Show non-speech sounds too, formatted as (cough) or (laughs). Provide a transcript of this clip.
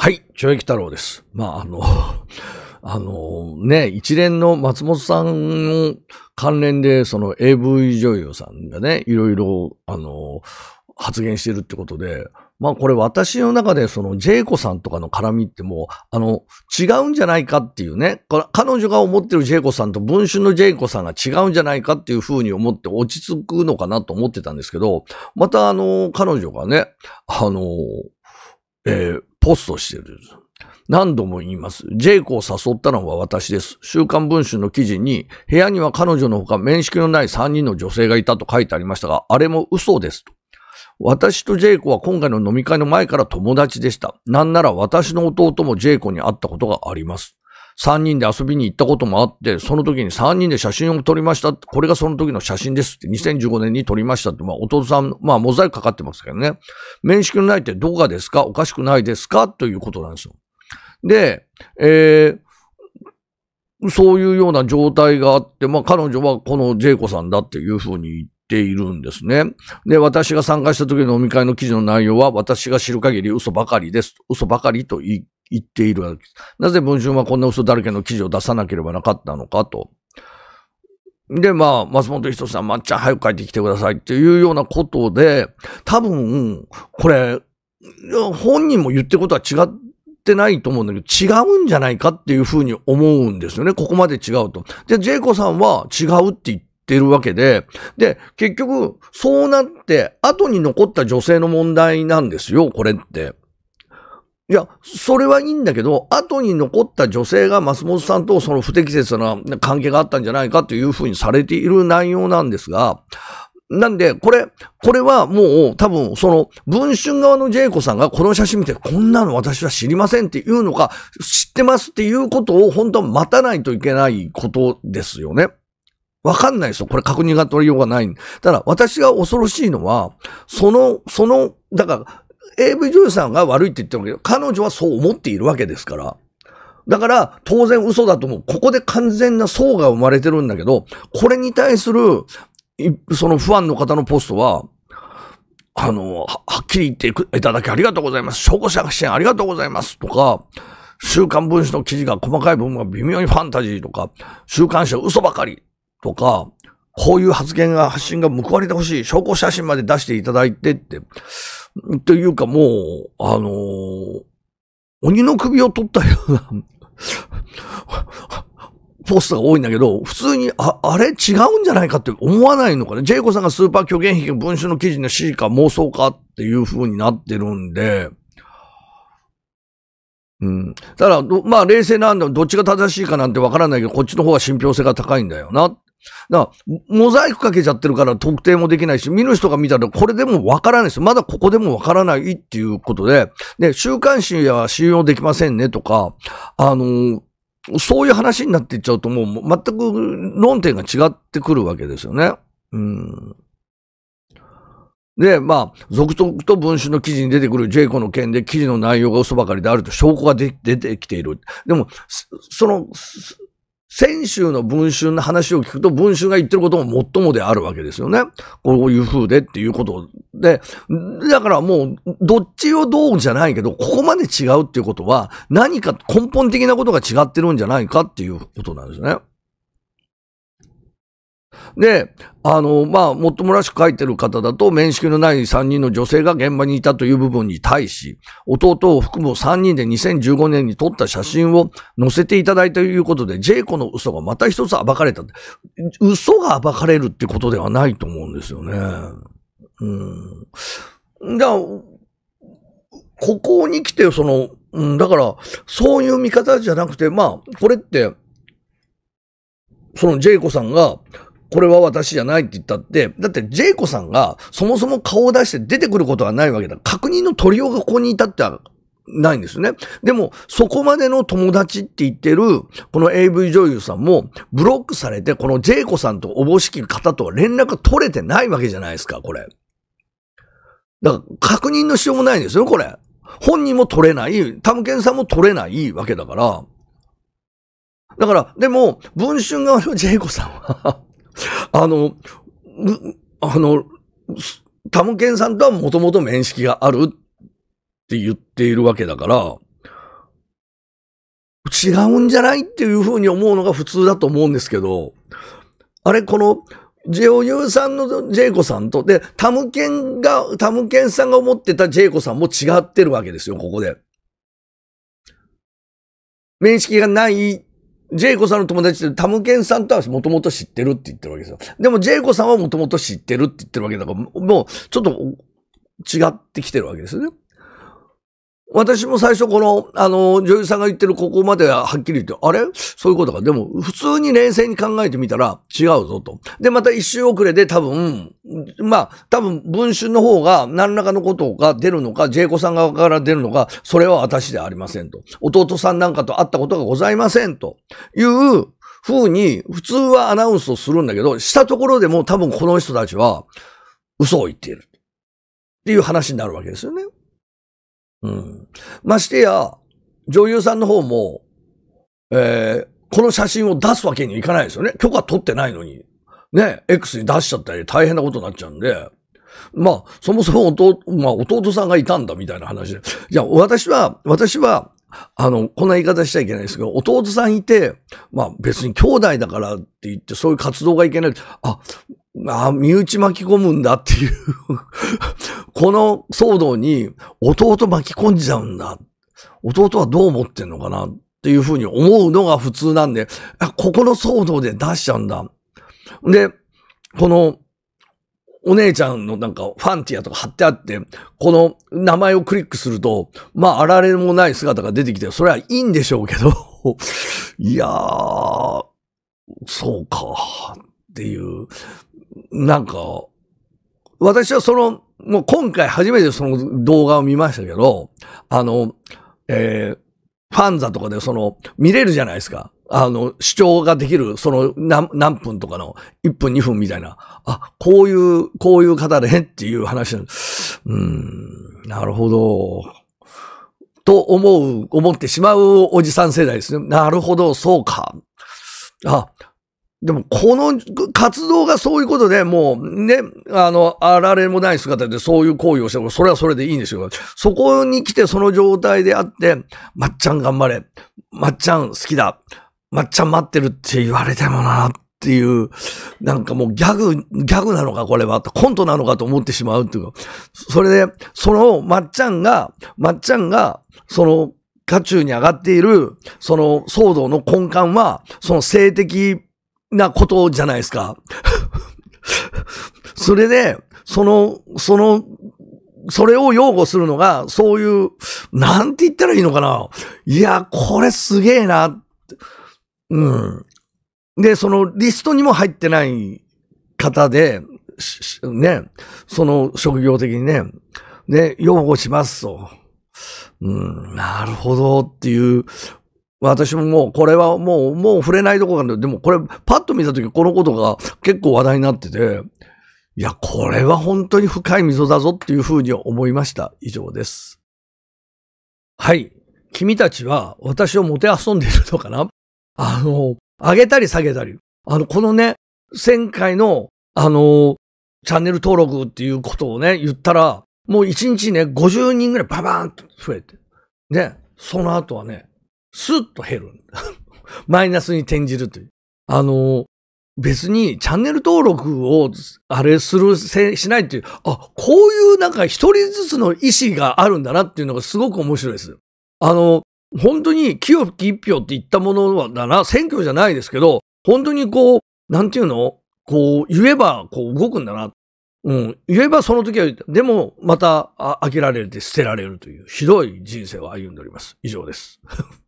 はい、懲き太郎です。まあ、あの、(laughs) あの、ね、一連の松本さんの関連で、その AV 女優さんがね、いろいろ、あの、発言してるってことで、まあこれ私の中でそのジェイコさんとかの絡みってもう、あの、違うんじゃないかっていうね、彼女が思ってるジェイコさんと文春のジェイコさんが違うんじゃないかっていうふうに思って落ち着くのかなと思ってたんですけど、またあの、彼女がね、あの、えーポストしてる。何度も言います。ジェイコを誘ったのは私です。週刊文春の記事に、部屋には彼女のほか面識のない3人の女性がいたと書いてありましたが、あれも嘘ですと。私とジェイコは今回の飲み会の前から友達でした。なんなら私の弟もジェイコに会ったことがあります。3人で遊びに行ったこともあって、その時に3人で写真を撮りました。これがその時の写真ですって、2015年に撮りましたって、まあ、父さん、まあ、モザイクかかってますけどね。面識のないってどこがですかおかしくないですかということなんですよ。で、えー、そういうような状態があって、まあ、彼女はこのジェイコさんだっていうふうに言って、ているんですね。で、私が参加した時の飲み会の記事の内容は、私が知る限り嘘ばかりです。嘘ばかりと言て。言っているわけです。なぜ文春はこんな嘘だらけの記事を出さなければなかったのかと。で、まあ、松本人志さん、まっちゃん早く帰ってきてくださいっていうようなことで、多分、これ、本人も言ってることは違ってないと思うんだけど、違うんじゃないかっていうふうに思うんですよね。ここまで違うと。で、ジェイコさんは違うって言って、てるわけで、で、結局、そうなって、後に残った女性の問題なんですよ、これって。いや、それはいいんだけど、後に残った女性が松本さんとその不適切な関係があったんじゃないかというふうにされている内容なんですが、なんで、これ、これはもう多分その文春側のジェイコさんがこの写真見てこんなの私は知りませんっていうのか、知ってますっていうことを本当は待たないといけないことですよね。わかんないですよ。これ確認が取りようがない。ただ、私が恐ろしいのは、その、その、だから、AV 女優さんが悪いって言ってるけど、彼女はそう思っているわけですから。だから、当然嘘だと思う。ここで完全な層が生まれてるんだけど、これに対する、そのファンの方のポストは、あの、はっきり言っていただきありがとうございます。証拠者真支援ありがとうございます。とか、週刊文春の記事が細かい部分は微妙にファンタジーとか、週刊誌は嘘ばかりとか、こういう発言が、発信が報われてほしい、証拠写真まで出していただいてって、というかもう、あのー、鬼の首を取ったような (laughs) ポスターが多いんだけど、普通に、あ、あれ違うんじゃないかって思わないのかね。ジェイコさんがスーパー虚言癖、文春の記事の C か妄想かっていう風になってるんで、うん。ただ、まあ冷静なんだ、どっちが正しいかなんてわからないけど、こっちの方が信憑性が高いんだよなっだから、モザイクかけちゃってるから特定もできないし、見る人が見たらこれでもわからないです。まだここでもわからないっていうことで、で、週刊誌は信用できませんねとか、あのー、そういう話になっていっちゃうともう全く論点が違ってくるわけですよね。うん。で、まあ、続々と文春の記事に出てくるジェイコの件で記事の内容が嘘ばかりであると証拠が出てきている。でも、その、先週の文春の話を聞くと、文春が言ってることも最もであるわけですよね。こういう風でっていうことで、だからもう、どっちをどうじゃないけど、ここまで違うっていうことは、何か根本的なことが違ってるんじゃないかっていうことなんですね。で、あの、まあ、もっともらしく書いてる方だと、面識のない3人の女性が現場にいたという部分に対し、弟を含む3人で2015年に撮った写真を載せていただいたということで、ジェイコの嘘がまた一つ暴かれた。嘘が暴かれるってことではないと思うんですよね。うん。だここに来て、その、うん、だから、そういう見方じゃなくて、まあ、これって、そのジェイコさんが、これは私じゃないって言ったって、だってジェイコさんがそもそも顔を出して出てくることはないわけだ。確認の取りようがここに至ってはないんですね。でも、そこまでの友達って言ってる、この AV 女優さんも、ブロックされて、このジェイコさんとおぼしき方とは連絡取れてないわけじゃないですか、これ。だから、確認のしようもないんですよ、これ。本人も取れない、タムケンさんも取れないわけだから。だから、でも、文春側のジェイコさんはあの、あの、タムケンさんとはもともと面識があるって言っているわけだから、違うんじゃないっていうふうに思うのが普通だと思うんですけど、あれ、この、女優さんのジェイコさんと、で、タムケンが、タムケンさんが思ってたジェイコさんも違ってるわけですよ、ここで。面識がないジェイコさんの友達ってタムケンさんとはもともと知ってるって言ってるわけですよ。でもジェイコさんはもともと知ってるって言ってるわけだから、もうちょっと違ってきてるわけですよね。私も最初この、あの、女優さんが言ってるここまでははっきり言って、あれそういうことか。でも、普通に冷静に考えてみたら違うぞと。で、また一周遅れで多分、まあ、多分、文春の方が何らかのことが出るのか、ジェイコさん側から出るのか、それは私ではありませんと。弟さんなんかと会ったことがございませんという風に、普通はアナウンスをするんだけど、したところでも多分この人たちは嘘を言っている。っていう話になるわけですよね。ましてや、女優さんの方も、えー、この写真を出すわけにいかないですよね。許可取ってないのに。ね、X に出しちゃったり大変なことになっちゃうんで。まあ、そもそも弟、まあ、弟さんがいたんだみたいな話で。じゃあ、私は、私は、あの、こんな言い方しちゃいけないですけど、弟さんいて、まあ別に兄弟だからって言って、そういう活動がいけない。あ、あ身内巻き込むんだっていうこの騒動に弟巻き込んじゃうんだ。弟はどう思ってんのかなっていうふうに思うのが普通なんで、ここの騒動で出しちゃうんだ。で、この、お姉ちゃんのなんかファンティアとか貼ってあって、この名前をクリックすると、まあ、あられもない姿が出てきて、それはいいんでしょうけど、(laughs) いやー、そうか、っていう、なんか、私はそのもう今回初めてその動画を見ましたけど、あの、えー、ファンザとかでその、見れるじゃないですか。あの、視聴ができる、その何、何分とかの、1分2分みたいな。あ、こういう、こういう方でっていう話なうん、なるほど。と思う、思ってしまうおじさん世代ですね。なるほど、そうか。あ、でも、この活動がそういうことで、もうね、あの、あられもない姿でそういう行為をしても、それはそれでいいんですよ。そこに来てその状態であって、まっちゃん頑張れ。まっちゃん好きだ。まっちゃん待ってるって言われてもなっていう、なんかもうギャグ、ギャグなのかこれは、コントなのかと思ってしまうっていうか。それで、そのまっちゃんが、まっちゃんが、その、渦中に上がっている、その騒動の根幹は、その性的なことじゃないですか。(laughs) それで、その、その、それを擁護するのが、そういう、なんて言ったらいいのかな。いや、これすげえな。うん。で、そのリストにも入ってない方で、ね、その職業的にね、で、擁護しますと。うん、なるほどっていう私ももう、これはもう、もう触れないとこがあるでもこれ、パッと見たとき、このことが結構話題になってて、いや、これは本当に深い溝だぞっていうふうに思いました。以上です。はい。君たちは私をもてあそんでいるのかなあの、上げたり下げたり。あの、このね、1000回の、あの、チャンネル登録っていうことをね、言ったら、もう1日ね、50人ぐらいババーンと増えて。で、その後はね、スッと減る。(laughs) マイナスに転じるという。あの、別にチャンネル登録をあれするしないっていう、あ、こういうなんか一人ずつの意思があるんだなっていうのがすごく面白いです。あの、本当に清き一票って言ったものはだな、選挙じゃないですけど、本当にこう、なんていうのこう、言えばこう動くんだな。うん。言えばその時は言った。でも、また、飽きられて捨てられるという、ひどい人生を歩んでおります。以上です。(laughs)